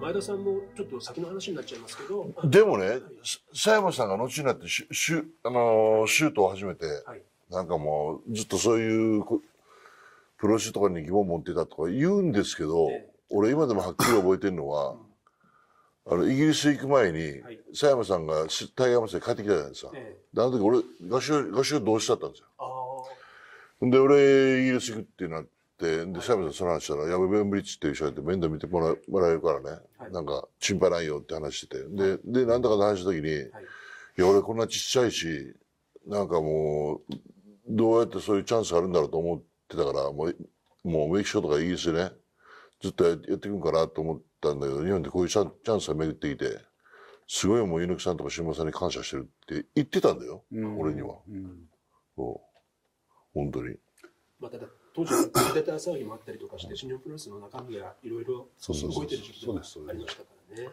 前田さんもちょっと先の話になっちゃいますけどでもね、佐山さんが後になってししゅ、あのー、シュートを始めて、はい、なんかもうずっとそういうプロシュートに疑問持ってたとか言うんですけど、ね、俺今でもはっきり覚えてるのは、うん、あのイギリス行く前に、はい、佐山さんがタイヤマスで帰ってきたじゃないですか、ね、あの時俺合唱合唱同士だったんですよ。で俺イギリス行くってなって。、で、シさんその話したら、やべベンブリッジっていう人て面倒見てもらもらえるからね、はい、なんか、心配ないよって話してて、で、で、なんだかと話した時に、はい、いや、俺こんなちっちゃいし、なんかもう、どうやってそういうチャンスあるんだろうと思ってたから、もう、もうメキシコとかイギリスでね、ずっとやっていくんかなと思ったんだけど、日本でこういうチャンスが巡ってきて、すごいもう猪木さんとか新馬さんに感謝してるって言ってたんだよ、俺には。うん、そう。本当に。まあ、ただ、当時クレタ騒ぎもあったりとかして新日本プロレスの中身がいろいろ動いてる時期もありましたからね。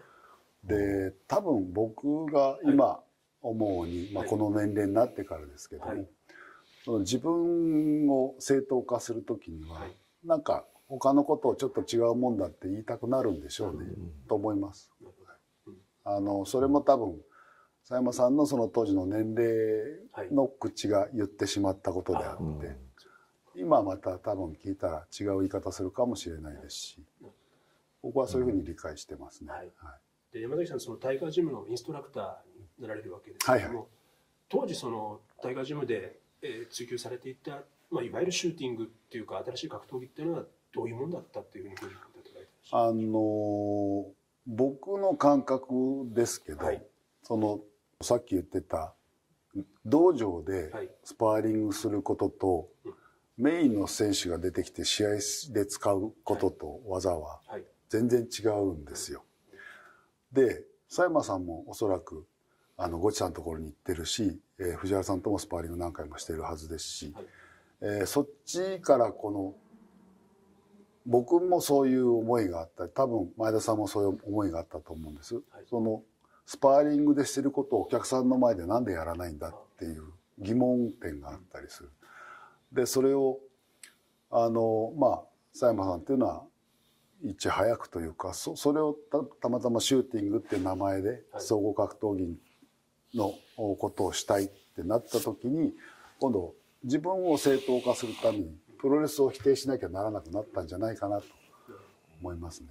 で多分僕が今思うに、はい、まあ、この年齢になってからですけども、はい、その自分を正当化する時には、はい、なんか他のことをちょっと違うもんだって言いたくなるんでしょうね、うん、と思います。あのそれも多分佐山さんのその当時の年齢の口が言ってしまったことであって、今また多分聞いたら違う言い方するかもしれないですし、僕はそういうふうに理解してますね。うん、はい、で山崎さんそのタイガージムのインストラクターになられるわけですけども、はいはい、当時そのタイガージムで、え追求されていた、まあ、いわゆるシューティングっていうか新しい格闘技っていうのはどういうもんだったっていうふうにあの僕の感覚ですけど、はい、そのさっき言ってた道場でスパーリングすることと、はいメインの選手が出てきて試合で使うことと技は全然違うんですよ。で、佐山さんもおそらく、あの、ゴチさんのところに行ってるし、えー、藤原さんともスパーリング何回もしてるはずですし、はい、えー、そっちからこの、僕もそういう思いがあった多分前田さんもそういう思いがあったと思うんです。はい、その、スパーリングでしてることをお客さんの前で何でやらないんだっていう疑問点があったりする。うんでそれをあのまあ佐山さんっていうのはいち早くというかそそれをたまたまシューティングっていう名前で総合格闘技のことをしたいってなった時に今度自分を正当化するためにプロレスを否定しなきゃならなくなったんじゃないかなと思いますね。